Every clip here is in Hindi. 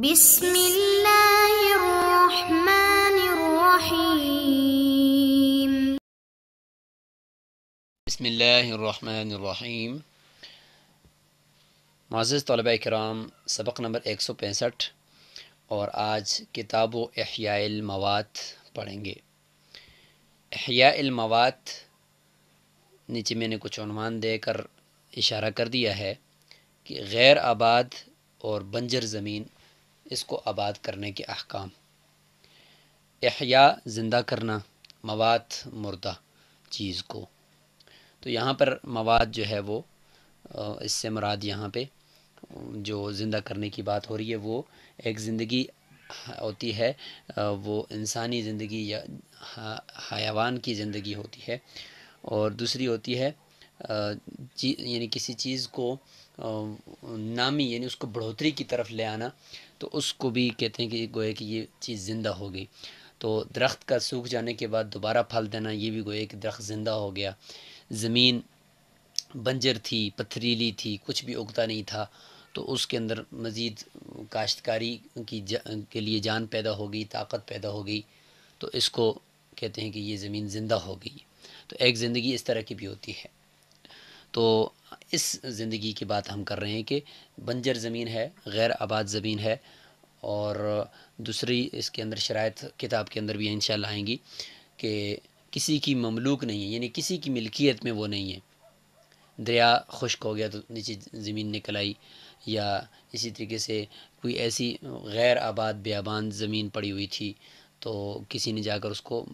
بسم الله الرحمن الرحيم कराम सबक नंबर एक सौ पैंसठ और आज किताब अहियामवात पढ़ेंगे अहियामवात नीचे मैंने कुछ अनुमान दे कर इशारा कर दिया है कि गैर आबाद और बंजर ज़मीन इसको आबाद करने के अहकाम अहिया ज़िंदा करना मवाद मुर्दा चीज़ को तो यहाँ पर मवाद जो है वो इससे मुराद यहाँ पे जो ज़िंदा करने की बात हो रही है वो एक ज़िंदगी होती है वो इंसानी ज़िंदगी या हयावान की ज़िंदगी होती है और दूसरी होती है यानी किसी चीज़ को नामी यानी उसको बढ़ोतरी की तरफ ले आना तो उसको भी कहते हैं कि गोया कि ये चीज़ ज़िंदा हो गई तो दरख्त का सूख जाने के बाद दोबारा फल देना ये भी गोया कि दरख्त ज़िंदा हो गया ज़मीन बंजर थी पथरीली थी कुछ भी उगता नहीं था तो उसके अंदर मज़ीद काश्तकारी की के लिए जान पैदा हो गई ताकत पैदा हो गई तो इसको कहते हैं कि ये ज़मीन ज़िंदा हो गई तो एक ज़िंदगी इस तरह की भी होती है तो इस ज़िंदगी की बात हम कर रहे हैं कि बंजर ज़मीन है गैर आबाद ज़मीन है और दूसरी इसके अंदर शरात किताब के अंदर भी इन आएंगी कि किसी की ममलूक नहीं है यानी किसी की मिल्कियत में वो नहीं है दरिया खुश्क हो गया तो नीचे ज़मीन निकल आई या इसी तरीके से कोई ऐसी गैर आबाद बेआबान ज़मीन पड़ी हुई थी तो किसी ने जाकर उसको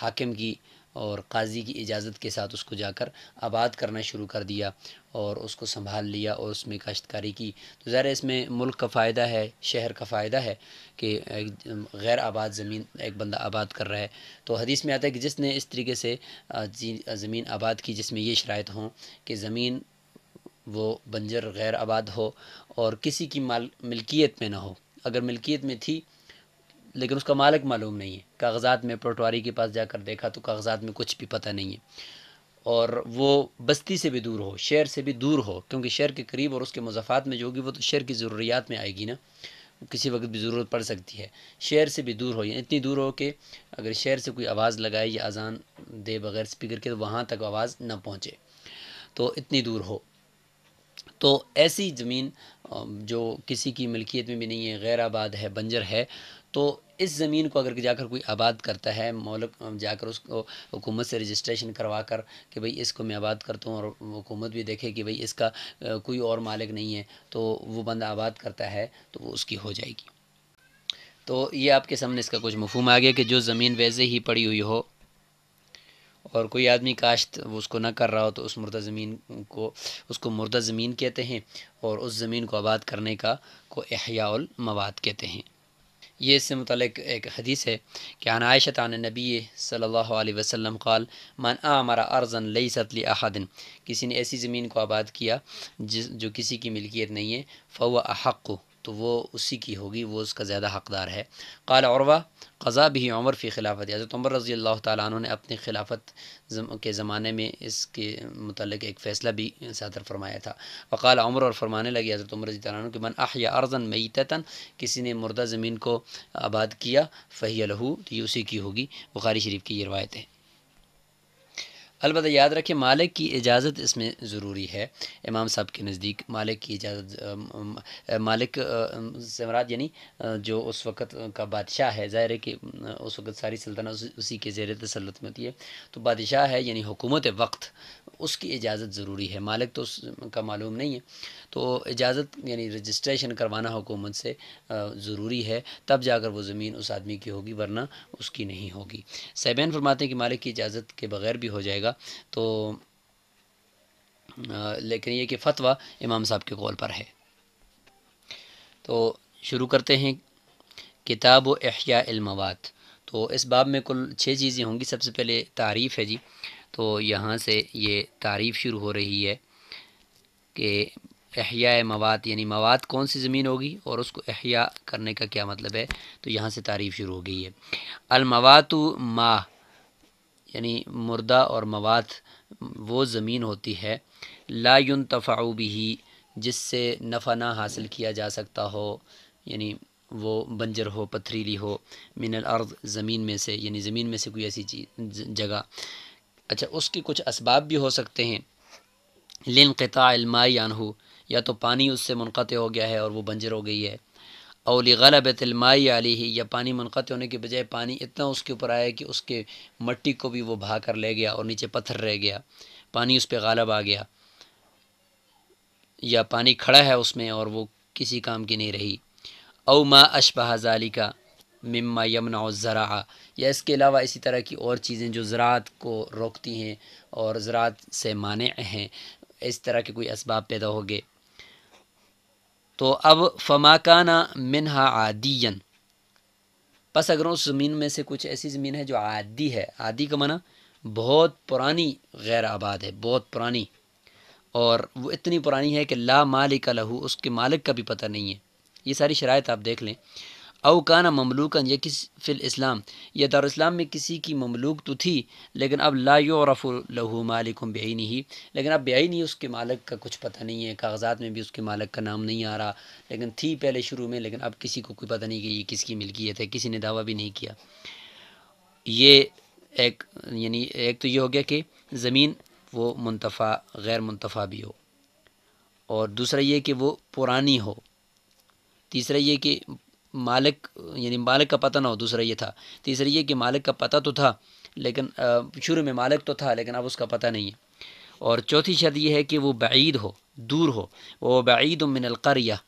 हाकिम की और काजी की इजाज़त के साथ उसको जाकर आबाद करना शुरू कर दिया और उसको संभाल लिया और उसमें काश्तकारी की तो ज़ाहिर इसमें मुल्क का फ़ायदा है शहर का फ़ायदा है कि गैर आबाद ज़मीन एक बंदा आबाद कर रहा है तो हदीस में आता है कि जिसने इस तरीके से ज़मीन आबाद की जिसमें ये शरात हों कि ज़मीन वो बंजर गैर आबाद हो और किसी की माल मिल्कियत में ना हो अगर मिल्कियत में थी लेकिन उसका मालिक मालूम नहीं है कागजात में पटवारी के पास जाकर देखा तो कागजात में कुछ भी पता नहीं है और वो बस्ती से भी दूर हो शहर से भी दूर हो क्योंकि शहर के करीब और उसके मजाफात में जो होगी वो तो शहर की ज़रूरियात में आएगी ना किसी वक्त भी ज़रूरत पड़ सकती है शहर से भी दूर हो या इतनी दूर हो कि अगर शहर से कोई आवाज़ लगाए या अजान दे बगैर स्पीकर के तो वहाँ तक आवाज़ ना पहुँचे तो इतनी दूर हो तो ऐसी ज़मीन जो किसी की मिल्कियत में भी नहीं है गैर आबाद है बंजर है तो इस ज़मीन को अगर जाकर कोई आबाद करता है मौलक जाकर उसको हुकूमत से रजिस्ट्रेशन करवा कर कि भाई इसको मैं आबाद करता हूँ और हुकूमत भी देखे कि भाई इसका कोई और मालिक नहीं है तो वो बंदा आबाद करता है तो वो उसकी हो जाएगी तो ये आपके सामने इसका कुछ मफहम आ गया कि जो ज़मीन वैसे ही पड़ी हुई हो और कोई आदमी काश्त उसको ना कर रहा हो तो उस मुर्दा ज़मीन को उसको मुर्दा ज़मीन कहते हैं और उस ज़मीन को आबाद करने का को अहियाल मवाद कहते हैं ये इससे मतलब एक हदीस है कि अन आयशत आन नबी सल्ला वसम क़ाल मन आ हमारा अर्जन लई सतली अहादिन किसी ने ऐसी ज़मीन को आबाद किया जिस जो किसी की मिलकियत नहीं है फ़ो अहक़ तो वो उसी की होगी वो उसका ज़्यादा हकदार है काल औरवा कज़ा भी उमर फ़ी खिलाफत हज़रत उमर रज़ी अल्लाह तु ने अपने खिलाफत के ज़माने में इसके मतलब एक फ़ैसला भी सदर फरमाया था वकाल उमर और फरमाने लगी हज़रत उमर रजी तु के मन अहिया अर्जन मईतन किसी ने मुर्दा ज़मीन को आबाद किया फ़ही लहू तो ये उसी की होगी बुखारी शरीफ की ये रवायत है अलबत् याद रखें मालिक की इजाज़त इसमें ज़रूरी है इमाम साहब के नज़दीक मालिक की इजाज़त मालिक जमरात यानी जो उस वक़्त का बादशाह है ज़ाहिर है कि उस वक़्त सारी सल्तनत उसी के जेर तसलत में होती है तो बादशाह है यानी हुकूमत वक्त उसकी इजाज़त ज़रूरी है मालिक तो उसका मालूम नहीं है तो इजाज़त यानी रजिस्ट्रेशन करवाना हुकूमत से ज़रूरी है तब जाकर वो ज़मीन उस आदमी की होगी वरना उसकी नहीं होगी सैबैन फरमाते हैं कि मालिक की इजाज़त के बगैर भी हो जाएगा जाएगा तो लेकिन ये कि फ़तवा इमाम साहब के कौल पर है तो शुरू करते हैं किताब अहिया तो इस बाब में कुल छः चीज़ें होंगी सबसे पहले तारीफ़ है जी तो यहाँ से ये तारीफ़ शुरू हो रही है कि अहिया मवाद यानी मवाद कौन सी ज़मीन होगी और उसको अहिया करने का क्या मतलब है तो यहाँ से तारीफ़ शुरू हो गई है अलमवातु माह यानी मुर्दा और मवाद वो ज़मीन होती है लायुन तफ़ाऊ भी जिससे नफ़ा ना हासिल किया जा सकता हो यानी वो बंजर हो पथरीली हो मिनल अर्द ज़मीन में से यानी ज़मीन में से कोई ऐसी चीज़ जगह अच्छा उसके कुछ इसबाब भी हो सकते हैं लिन कता अलमाई आनहू या तो पानी उससे मुनक़ हो गया है और वो बंजर हो गई है अवली गलबतमाई आली ही या पानी मनक़त होने के बजाय पानी इतना उसके ऊपर आया कि उसके मट्टी को भी वो भा कर ले गया और नीचे पत्थर रह गया पानी उस पर गालब आ गया या पानी खड़ा है उसमें और वो किसी काम की नहीं रही अव माँ अशबह का मम्मा यमना ज़रा या इसके अलावा इसी तरह की और चीज़ें जो ज़रात को रोकती हैं और ज़रात से माने हैं इस तरह के कोई इसबाब पैदा हो गए तो अब फमाकाना मिनहा आदियन बस अगर उस ज़मीन में से कुछ ऐसी ज़मीन है जो आदि है आदि का माना बहुत पुरानी गैर आबाद है बहुत पुरानी और वो इतनी पुरानी है कि ला मालिक लहू उसके मालिक का भी पता नहीं है ये सारी शरात आप देख लें अवकाना ममलूकन या किस फिल इस्लाम या दारुस्लाम में किसी की ममलूक तो थी लेकिन अब लाफ मालिकम बेहन नहीं लेकिन अब बेहन ही उसके मालिक का कुछ पता नहीं है कागजात में भी उसके मालिक का नाम नहीं आ रहा लेकिन थी पहले शुरू में लेकिन अब किसी को कोई पता नहीं कि ये किसकी मिल्कियत है किसी ने दावा भी नहीं किया ये एक यानी एक तो ये हो गया कि ज़मीन वो मुनतफ़ा गैर मुनतफ़ा भी हो और दूसरा ये कि वो पुरानी हो तीसरा ये कि मालिक यानी मालिक का पता ना हो दूसरा ये था तीसरा ये कि मालिक का पता तो था लेकिन शुरू में मालिक तो था लेकिन अब उसका पता नहीं है और चौथी शर्त यह है कि वो बैद हो दूर हो वो बैद मिनलक़रिया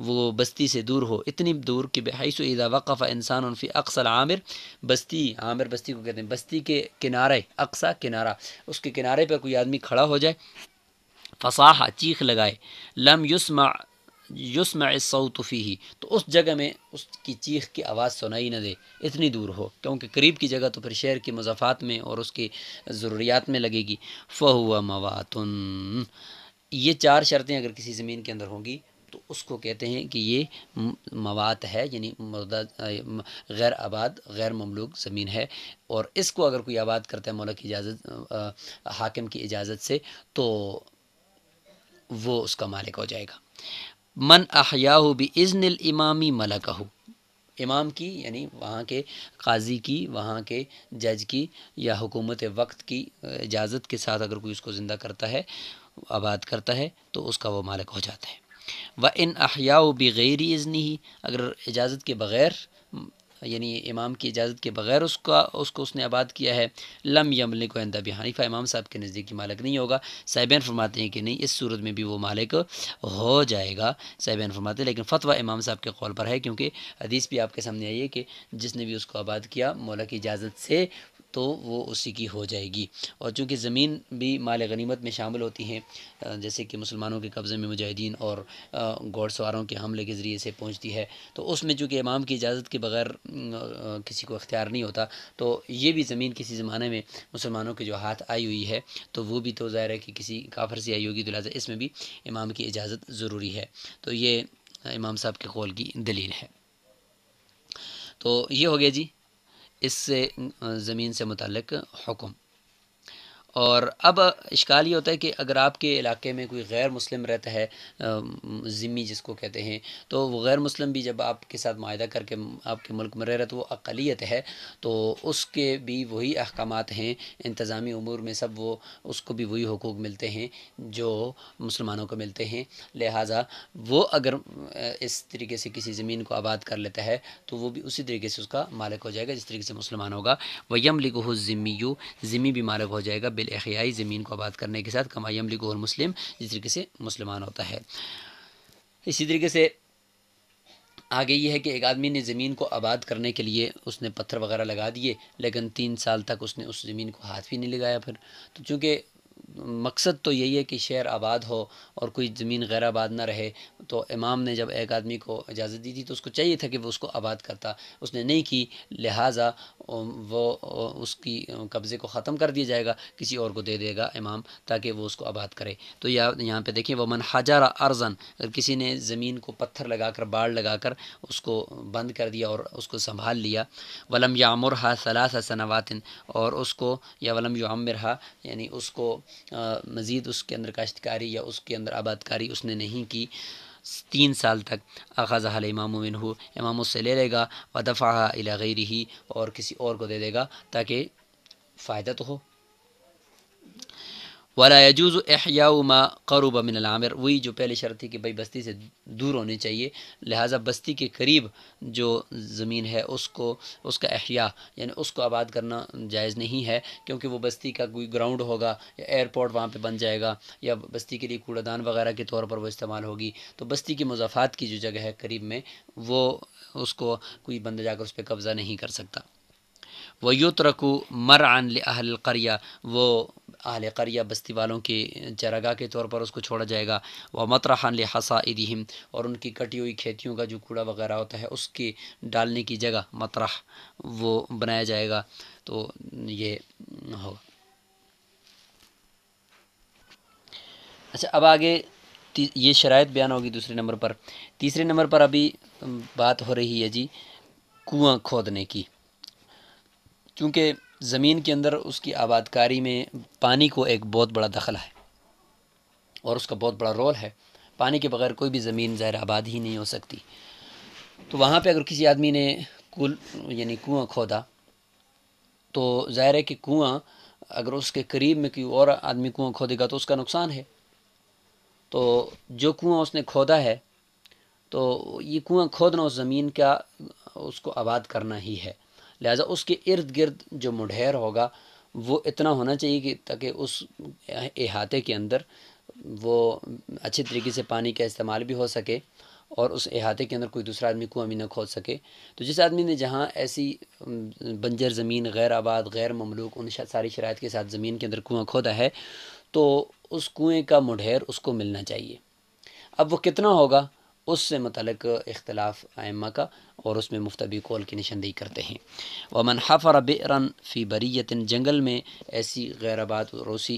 वो बस्ती से दूर हो इतनी दूर कि बहैस वक़ा इंसान उनफी अक्सल आमिर बस्ती आमिर बस्ती को कहते हैं बस्ती के किनारे अक्सा किनारा उसके किनारे पर कोई आदमी खड़ा हो जाए फसाहा चीख लगाए लम युस्मा युसम सऊतफ़ी तो उस जगह में उसकी चीख की आवाज़ सुनाई न दे इतनी दूर हो क्योंकि करीब की जगह तो फिर शहर की मजाफात में और उसकी ज़रूरियात में लगेगी फ़हुआ मवातन ये चार शर्तें अगर किसी ज़मीन के अंदर होंगी तो उसको कहते हैं कि ये मवात है यानी मुर्दा गैर आबाद गैर ममलूक ज़मीन है और इसको अगर कोई आबाद करता है मौला की इजाज़त हाकिम की इजाज़त से तो वो उसका मालिक हो जाएगा मन अहयाहु भी इज़्न इमामी मलकहु इमाम की यानी वहाँ के काजी की वहाँ के जज की या हुकूमत वक्त की इजाज़त के साथ अगर कोई उसको ज़िंदा करता है आबाद करता है तो उसका वो मालिक हो जाता है व इन अहिया बगैर इज़नी ही अगर इजाज़त के बग़ैर यानी इमाम की इजाज़त के बगैर उसका उसको उसने आबाद किया है लम यमले को आंदा भी हनीफा इमाम साहब के नज़दीकी मालिक नहीं होगा साहिबान फरमाते हैं कि नहीं इस सूरत में भी वो मालिक हो जाएगा साहिबान फरमाते हैं लेकिन फ़तवा इमाम साहब के कौल पर है क्योंकि हदीस भी आपके सामने आई है कि जिसने भी उसको आबाद किया मौला की इजाज़त से तो वो उसी की हो जाएगी और चूँकि ज़मीन भी माल गनीमत में शामिल होती हैं जैसे कि मुसलमानों के कब्ज़े में मुजाहिदीन और घोड़सवारों के हमले के ज़रिए से पहुँचती है तो उसमें चूँकि इमाम की इजाज़त के बगैर किसी को अख्तियार नहीं होता तो ये भी ज़मीन किसी ज़माने में मुसलमानों के जो हाथ आई हुई है तो वो भी तो ज़ाहिर है कि किसी काफर से आई होगी तो लिहाजा इसमें भी इमाम की इजाज़त ज़रूरी है तो ये इमाम साहब के कौल की दलील है तो ये हो गया जी इससे ज़मीन से मुतक हुक्म और अब इश्काल ये होता है कि अगर आपके इलाके में कोई गैर मुस्लिम रहता है ज़िम्मी जिसको कहते हैं तो वो गैर मुस्लिम भी जब आपके साथ माहा करके आपके मुल्क में रह रहा तो वो अकलीत है तो उसके भी वही अहकाम हैं इंतज़ामी उमूर में सब वो उसको भी वही हकूक़ मिलते हैं जो मुसलमानों को मिलते हैं लिहाजा वो अगर इस तरीके से किसी ज़मीन को आबाद कर लेता है तो वो भी उसी तरीके से उसका मालिक हो जाएगा जिस तरीके से मुसलमान होगा वयम ज़िम्मी ज़िमी ज़िम्मी भी मालिक हो जाएगा बिलखियाई ज़मीन को आबाद करने के साथ कमाई अमली गोर मुस्लिम जिस तरीके से मुसलमान होता है इसी तरीके से आगे ये है कि एक आदमी ने ज़मीन को आबाद करने के लिए उसने पत्थर वगैरह लगा दिए लेकिन तीन साल तक उसने उस ज़मीन को हाथ भी नहीं लगाया फिर तो चूँकि मकसद तो यही है कि शहर आबाद हो और कोई ज़मीन गैर आबाद ना रहे तो इमाम ने जब एक आदमी को इजाज़त दी थी तो उसको चाहिए था कि वो उसको आबाद करता उसने नहीं की लिहाजा वो उसकी कब्ज़े को ख़त्म कर दिया जाएगा किसी और को दे देगा इमाम ताकि वो उसको आबाद करे तो या यहाँ पे देखिए वमन हजारा अर्जन अगर किसी ने ज़मीन को पत्थर लगाकर बाढ़ लगाकर उसको बंद कर दिया और उसको संभाल लिया वलम यामर हा सलासा सनावातिन और उसको या वलम यामिर हा यानी उसको मज़ीद उसके अंदर काश्तकारी या उसके अंदर आबादकारी उसने नहीं की तीन साल तक आगाज़ हाल इमाम हो इमाम उससे ले लेगा व दफ़ा इला रही और किसी और को दे देगा ताकि फ़ायदा तो हो वाला यजूज़ माँ करूब मिन आमिर वही जो पहले शर्त थी कि भाई बस्ती से दूर होनी चाहिए लिहाजा बस्ती के करीब जो ज़मीन है उसको उसका अहिया यानी उसको आबाद करना जायज़ नहीं है क्योंकि वो बस्ती का कोई ग्राउंड होगा या एयरपोर्ट वहाँ पर बन जाएगा या बस्ती के लिए कूड़ादान वगैरह के तौर पर वो इस्तेमाल होगी तो बस्ती की मुजाफात की जो जगह है करीब में वो उसको कोई बंदा जाकर उस पर कब्ज़ा नहीं कर सकता व युतरकु अहल करिया वो अहल करिया बस्ती वालों के चरागा के तौर पर उसको छोड़ा जाएगा व मतरहान लसाइदहम और उनकी कटी हुई खेतियों का जो कूड़ा वगैरह होता है उसके डालने की जगह मतरह वो बनाया जाएगा तो ये होगा अच्छा अब आगे ये शरात बयान होगी दूसरे नंबर पर तीसरे नंबर पर अभी बात हो रही है जी कुआं खोदने की क्योंकि ज़मीन के अंदर उसकी आबादकारी में पानी को एक बहुत बड़ा दखल है और उसका बहुत बड़ा रोल है पानी के बगैर कोई भी ज़मीन ज़ाहिर आबाद ही नहीं हो सकती तो वहाँ पर अगर किसी आदमी ने कुल यानी कुआँ खोदा तो ज़ाहिर है कि कुआं अगर उसके करीब में कोई और आदमी कुआं खोदेगा तो उसका नुकसान है तो जो कुआँ उसने खोदा है तो ये कुआँ खोदना उस ज़मीन का उसको आबाद करना ही है लिहाजा उसके इर्द गिर्द जो मुढेर होगा वो इतना होना चाहिए कि ताकि उस अहाते के अंदर वो अच्छे तरीके से पानी का इस्तेमाल भी हो सके और उस अहाते के अंदर कोई दूसरा आदमी कुआं भी ना खोद सके तो जिस आदमी ने जहाँ ऐसी बंजर ज़मीन गैर आबाद गैर ममलूक उन सारी शरात के साथ ज़मीन के अंदर कुआं खोदा है तो उस कुएँ का मुढेर उसको मिलना चाहिए अब वो कितना होगा उससे मतलब इख्तलाफ आयमा का और उसमें मुफ्त कॉल की निशानदेही करते हैं वमन हफ़र बेरन फ़ी बरीत जंगल में ऐसी आबाद रोसी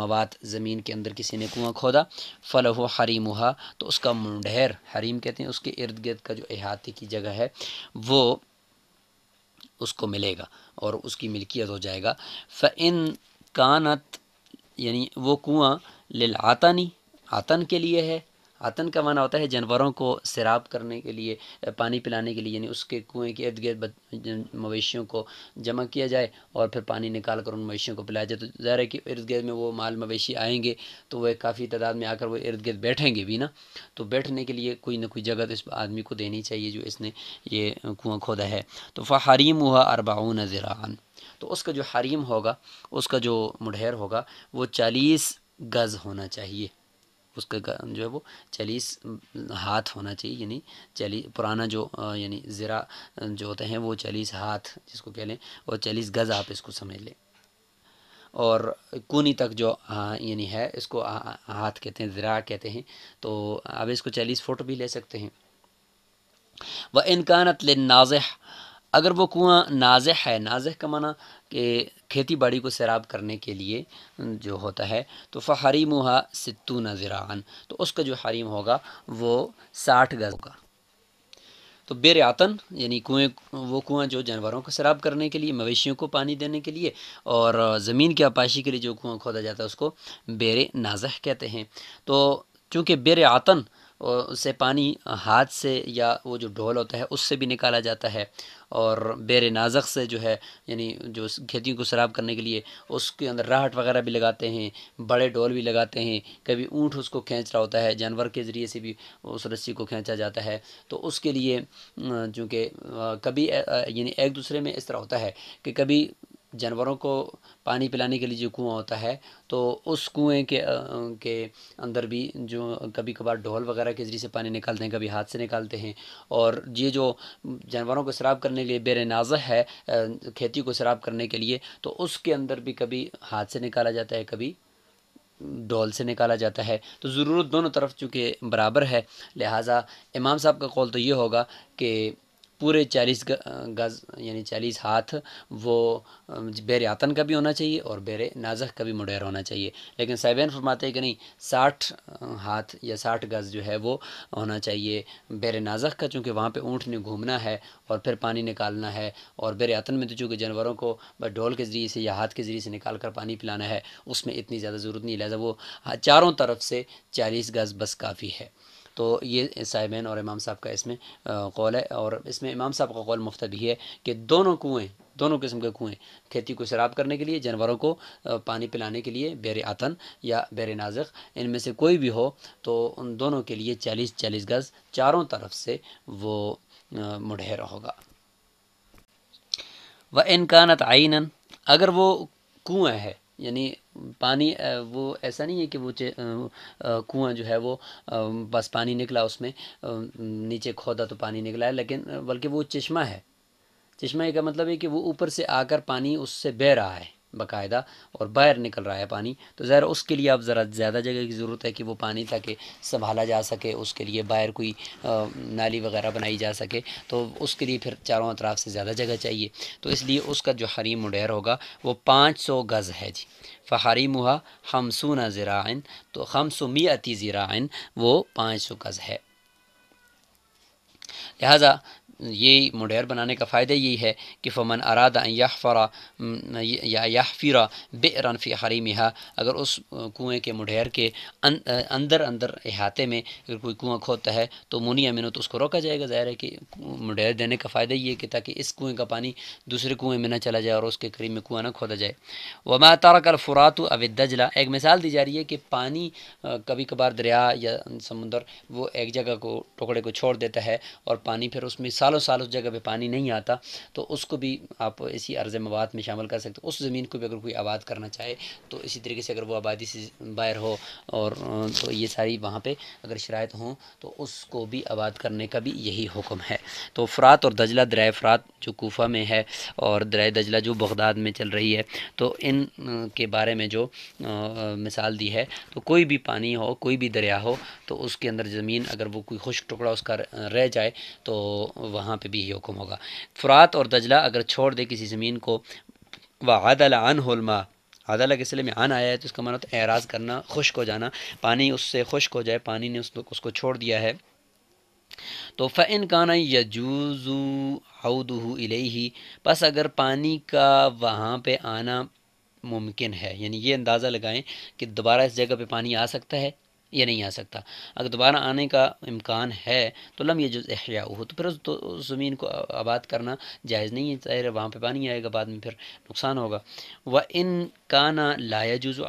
मवाद ज़मीन के अंदर किसी ने कुआँ खोदा फल हो हरीम हुआ तो उसका मुंडहर हरीम कहते हैं उसके इर्द गिर्द का जो अहाते की जगह है वो उसको मिलेगा और उसकी मिल्कियत हो जाएगा इन कानत यानी वो कुआँ लिल आतानी आतन के लिए है आतन का माना होता है जानवरों को सैराब करने के लिए पानी पिलाने के लिए यानी उसके कुएँ के इर्द गिर्द मवेशियों को जमा किया जाए और फिर पानी निकाल कर उन मवेशियों को पिलाया जाए तो ज़ाहिर है कि इर्द गिर्द में वो माल मवेशी आएंगे तो वह काफ़ी तादाद में आकर वो इर्द गिर्द बैठेंगे भी ना तो बैठने के लिए कोई ना कोई जगह तो इस आदमी को देनी चाहिए जो इसने ये कुआँ खोदा है तो फ़ारीम हुआ अरबाउन ज़रान तो उसका जो हरीम होगा उसका जो मुढ़ेर होगा वो चालीस गज़ होना चाहिए उसका जो है वो चालीस हाथ होना चाहिए यानी चालीस पुराना जो यानी ज़रा जो होते हैं वो चालीस हाथ जिसको कह लें और चालीस गज़ आप इसको समझ लें और कोनी तक जो यानी है इसको हाथ कहते हैं ज़रा कहते हैं तो आप इसको चालीस फ़ुट भी ले सकते हैं व इनकानत नाजह अगर वो कुआँ नाजह है नाजह का माना कि खेती बाड़ी को सैराब करने के लिए जो होता है तो फ़रीम हुआ सितु नजरान तो उसका जो हरीम होगा वो साठ गज होगा तो बेरातन यानी कुएँ वो कुआँ जो जानवरों को शराब करने के लिए मवेशियों को पानी देने के लिए और ज़मीन की आपाशी के लिए जो कुआँ खोदा जाता है उसको बेर नाजह कहते हैं तो चूँकि बेर आतन और उससे पानी हाथ से या वो जो ढोल होता है उससे भी निकाला जाता है और बेर नाजक से जो है यानी जो खेतियों को शराब करने के लिए उसके अंदर राहट वगैरह भी लगाते हैं बड़े ढोल भी लगाते हैं कभी ऊँट उसको खींच रहा होता है जानवर के ज़रिए से भी उस रस्सी को खींचा जाता है तो उसके लिए चूँकि कभी यानी एक दूसरे में इस तरह होता है कि कभी जानवरों को पानी पिलाने के लिए जो कुआँ होता है तो उस कुएँ के के अंदर भी जो कभी कभार ढोल वगैरह के ज़रिए से पानी निकालते हैं कभी हाथ से निकालते हैं और ये जो जानवरों को शराब करने के लिए बेरनाजा है खेती को शराब करने के लिए तो उसके अंदर भी कभी हाथ से निकाला जाता है कभी डोल से निकाला जाता है तो ज़रूरत दोनों तरफ चूँकि बराबर है लिहाजा इमाम साहब का कौल तो ये होगा कि पूरे चालीस गज यानी चालीस हाथ वो बेर आतन का भी होना चाहिए और बेर नाजह का भी मुडैर होना चाहिए लेकिन साहबैन फरमाते हैं कि नहीं साठ हाथ या साठ गज जो है वो होना चाहिए बेर नाजह का चूँकि वहाँ पर ऊँट ने घूमना है और फिर पानी निकालना है और बेर आतन में तो चूँकि जानवरों को ढोल के ज़रिए से या हाथ के ज़रिए से निकाल कर पानी पिलाना है उसमें इतनी ज़्यादा ज़रूरत नहीं लिहाजा वो हाँ, चारों तरफ से चालीस गज बस काफ़ी है तो ये साहिबान और इमाम साहब का इसमें कौल है और इसमें इमाम साहब का कौल मुफ्त भी है कि दोनों कुएँ दोनों किस्म के कुएँ खेती को शराब करने के लिए जानवरों को पानी पिलाने के लिए बेर आतन या बेर नाजक इनमें से कोई भी हो तो उन दोनों के लिए चालीस चालीस गज़ चारों तरफ से वो मुढ़ेर होगा व इनकानत आइनन अगर वो कुएँ है यानी पानी वो ऐसा नहीं है कि वो कुआं जो है वो बस पानी निकला उसमें नीचे खोदा तो पानी निकला है लेकिन बल्कि वो चश्मा है चश्मा का मतलब है कि वो ऊपर से आकर पानी उससे बह रहा है बाकायदा और बाहर निकल रहा है पानी तो ज़रा उसके लिए अब ज़रा ज़्यादा जगह की ज़रूरत है कि वो पानी ताकि संभाला जा सके उसके लिए बाहर कोई नाली वगैरह बनाई जा सके तो उसके लिए फिर चारों अतराफ से ज़्यादा जगह चाहिए तो इसलिए उसका जो हरीम मुडैर होगा वो पाँच सौ गज़ है जी फ़हारी मुहा हमसूना ज़रा तो हमसुमियाती ज़रा वो पाँच सौ गज़ है लिहाजा ये मुडैर बनाने का फ़ायदा यही है कि फ़मन अरादा याफरा या याफिरा बेरन हरी मिहा अगर उस कुएँ के मुडैर के अं, अंदर अंदर अहाते में अगर कोई कुआँ खोदता है तो मुनी अमिनो तो उसको रोका जाएगा ज़ाहिर है कि मुडेर देने का फ़ायदा ये है कि ताकि इस कुएँ का पानी दूसरे कुएँ में ना चला जाए और उसके करीब में कुआँ ना खोदा जाए वमा तारक फ़ुरात अविदजला एक मिसाल दी जा रही है कि पानी कभी कभार दरिया या समुंदर वो एक जगह को टुकड़े को छोड़ देता है और पानी फिर उसमें सालों साल उस जगह पे पानी नहीं आता तो उसको भी आप इसी अर्ज़ मवाद में शामिल कर सकते हो उस ज़मीन को भी अगर कोई आबाद करना चाहे तो इसी तरीके से अगर वो आबादी से बाहर हो और तो ये सारी वहाँ पर अगर शरात हों तो उसको भी आबाद करने का भी यही हुक्म है तो फ़रात और दजला दराय फ़रात जो कोफा में है और दरए दजला जो बगदाद में चल रही है तो इन के बारे में जो मिसाल दी है तो कोई भी पानी हो कोई भी दरिया हो तो उसके अंदर ज़मीन अगर वो कोई खुश टुकड़ा उसका रह जाए तो वहाँ पर भी ये हुक्म होगा फ़ुरात और दजला अगर छोड़ दे किसी ज़मीन को व आदला अन होलमा आदाला के सिले में आन आया है तो मन माना तो एराज़ करना खुश्क हो जाना पानी उससे खुश्क हो जाए पानी ने उसको छोड़ दिया है तो फ़ैन काना यजूज़ू आउदहू इलेही बस अगर पानी का वहाँ पर आना मुमकिन है यानी ये अंदाज़ा लगाएं कि दोबारा इस जगह पे पानी आ सकता है ये नहीं आ सकता अगर दोबारा आने का इम्कान है तो लम ये जो अहिया हो तो फिर उस, तो, उस ज़मीन को आबाद करना जायज़ नहीं है ज़ाहिर वहाँ पर पानी आएगा बाद में फिर नुकसान होगा व इन काना लाया जुज़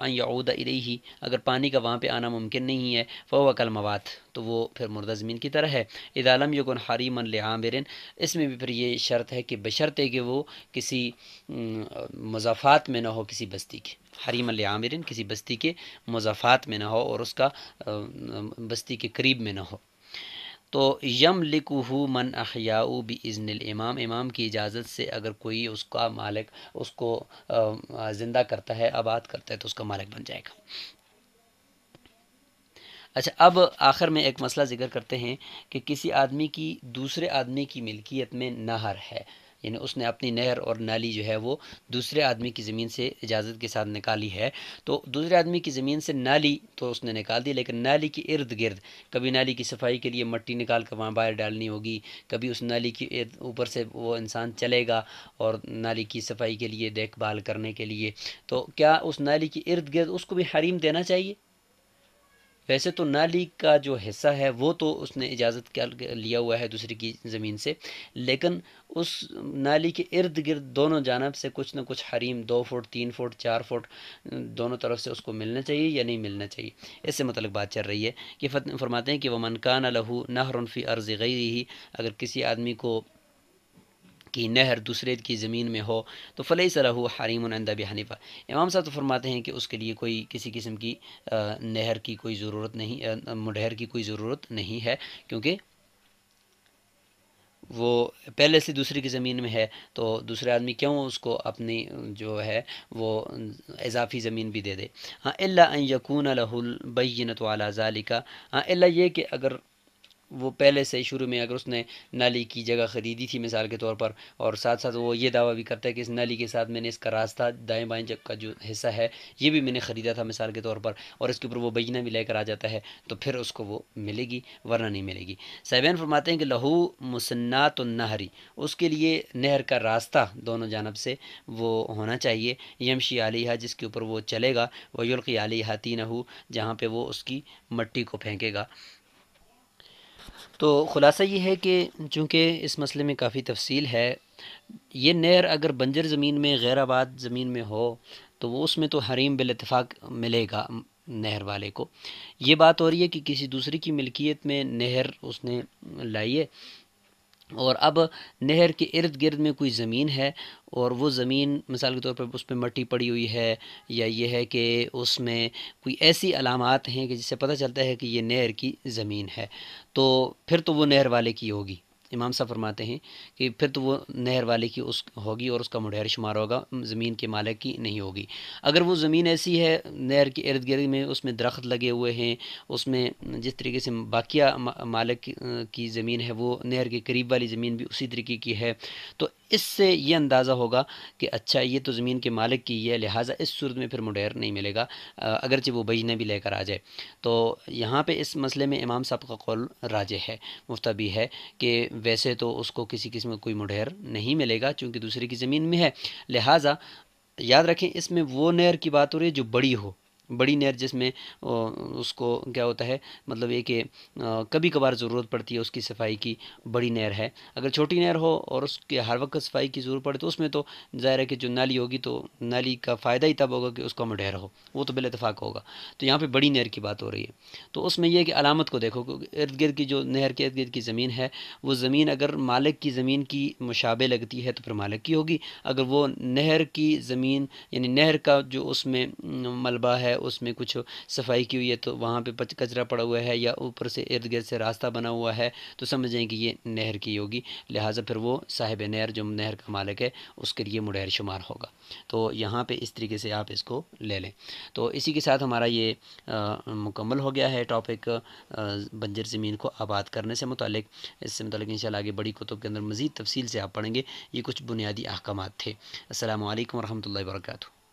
इले ही अगर पानी का वहाँ पर आना मुमकिन नहीं है वह कल मवाद तो वो फिर मुर्दा ज़मीन की तरह है इदालम यकन मन लामिरन इसमें भी फिर ये शर्त है कि बशर्त है कि वो किसी मजाफात में ना हो किसी बस्ती के हरीम आमिरन किसी बस्ती के मजाफात में ना हो और उसका बस्ती के करीब में ना हो तो यम लिकू मन अहियाऊ भी इज़न इमाम इमाम की इजाज़त से अगर कोई उसका मालिक उसको ज़िंदा करता है आबाद करता है तो उसका मालिक बन जाएगा अच्छा अब आखिर में एक मसला ज़िक्र करते हैं कि किसी आदमी की दूसरे आदमी की मिल्कियत में नहर है यानी उसने अपनी नहर और नाली जो है वो दूसरे आदमी की ज़मीन से इजाज़त के साथ निकाली है तो दूसरे आदमी की ज़मीन से नाली तो उसने निकाल दी लेकिन नाली के इर्द गिर्द कभी नाली की सफाई के लिए मट्टी निकाल कर वहाँ बाहर डालनी होगी कभी उस नाली के ऊपर से वो इंसान चलेगा और नाली की सफाई के लिए देखभाल करने के लिए तो क्या उस नाली के इर्द गिर्द उसको भी हरीम देना चाहिए वैसे तो ना लीग का जो हिस्सा है वो तो उसने इजाज़त लिया हुआ है दूसरी की ज़मीन से लेकिन उस नाली के इर्द गिर्द दोनों जानब से कुछ ना कुछ हरीम दो फुट तीन फुट चार फुट दोनों तरफ से उसको मिलना चाहिए या नहीं मिलना चाहिए इससे मतलब बात चल रही है कि फरमाते हैं कि वह मनकान लहू नाहरफ़ी अर्ज़ गई ही अगर किसी आदमी को की नहर दूसरे की ज़मीन में हो तो फ़लई सलहू हरीमदा हनीफ़ा इमाम साहब तो फरमाते हैं कि उसके लिए कोई किसी किस्म की नहर की कोई ज़रूरत नहीं मुडहर की कोई ज़रूरत नहीं है क्योंकि वो पहले से दूसरे की ज़मीन में है तो दूसरे आदमी क्यों उसको अपनी जो है वो इजाफ़ी ज़मीन भी दे दे हाँ अल्लाकून यकून लहुल बैनत वाला ज़ालिका हाँ अल्ला ये कि अगर वो पहले से शुरू में अगर उसने नाली की जगह ख़रीदी थी मिसाल के तौर पर और साथ साथ वो ये दावा भी करता है कि इस नाली के साथ मैंने इसका रास्ता दाएँ बाएँ जग का जो हिस्सा है ये भी मैंने ख़रीदा था मिसाल के तौर पर और इसके ऊपर वो बजना भी लेकर आ जाता है तो फिर उसको वो मिलेगी वरना नहीं मिलेगी साहबान फरमाते हैं कि लहू मुसन्नात नहरी उसके लिए नहर का रास्ता दोनों जानब से वो होना चाहिए यमशी आलिया जिसके ऊपर वो चलेगा वयुल्क़ी आलिया तीन जहाँ पर वो उसकी मट्टी को फेंकेगा तो ख़ुलासा ये है कि चूँकि इस मसले में काफ़ी तफसील है ये नहर अगर बंजर ज़मीन में गैर आबाद ज़मीन में हो तो वो उसमें तो हरीम बिलतफाक मिलेगा नहर वाले को ये बात हो रही है कि किसी दूसरे की मिल्कियत में नहर उसने लाई है और अब नहर के इर्द गिर्द में कोई ज़मीन है और वो ज़मीन मिसाल के तौर पर उस पर मट्टी पड़ी हुई है या ये है कि उसमें कोई ऐसी अलामत हैं कि जिससे पता चलता है कि ये नहर की ज़मीन है तो फिर तो वो नहर वाले की होगी इमाम साहब फरमाते हैं कि फिर तो वो नहर वाले की उस होगी और उसका मुढ़ेर शुमार होगा ज़मीन के मालिक की नहीं होगी अगर वो ज़मीन ऐसी है नहर के इर्द गिर्द में उसमें दरख्त लगे हुए हैं उसमें जिस तरीके से बाकिया मालिक की ज़मीन है वो नहर के करीब वाली ज़मीन भी उसी तरीके की है तो इससे ये अंदाज़ा होगा कि अच्छा ये तो ज़मीन के मालिक की है लिहाजा इस सूरत में फिर मुढ़ेर नहीं मिलेगा अगरचे वो बजने भी लेकर आ जाए तो यहाँ पर इस मसले में इमाम साहब का कौल राज है मुफ्ता भी है कि वैसे तो उसको किसी किस्म का कोई मुढ़ेर नहीं मिलेगा चूँकि दूसरे की ज़मीन में है लिहाजा याद रखें इसमें वो नहर की बात हो रही है जो बड़ी हो बड़ी नहर जिसमें उसको क्या होता है मतलब ये कि कभी कभार ज़रूरत पड़ती है उसकी सफाई की बड़ी नहर है अगर छोटी नहर हो और उसके हर वक्त सफाई की ज़रूरत पड़े तो उसमें तो ज़ाहिर है कि जो नाली होगी तो नाली का फ़ायदा ही तब होगा कि उसका मढ़ेर हो वो तो बिलतफाक होगा तो यहाँ पर बड़ी नहर की बात हो रही है तो उसमें यह कि अलामत को देखो इर्द गिर्द की जो नहर के इर्द गिर्द की ज़मीन है वो ज़मीन अगर मालिक की ज़मीन की मुशाबे लगती है तो फिर मालिक की होगी अगर वो नहर की ज़मीन यानी नहर का जो उसमें मलबा है है उसमें कुछ सफाई की हुई है तो वहाँ पे कचरा पड़ा हुआ है या ऊपर से इर्द गिर्द से रास्ता बना हुआ है तो समझ जाएँ कि ये नहर की होगी लिहाजा फिर वो साहिब नहर जो नहर का मालिक है उसके लिए मुडहर शुमार होगा तो यहाँ पर इस तरीके से आप इसको ले लें तो इसी के साथ हमारा ये मुकम्मल हो गया है टॉपिक बंजर ज़मीन को आबाद करने से मुतल इससे मतलब इन आगे बड़ी कुतुब के अंदर मज़ीद तफसील से आप पढ़ेंगे ये कुछ बुनियादी अहकाम थे असल वरहमल वर्का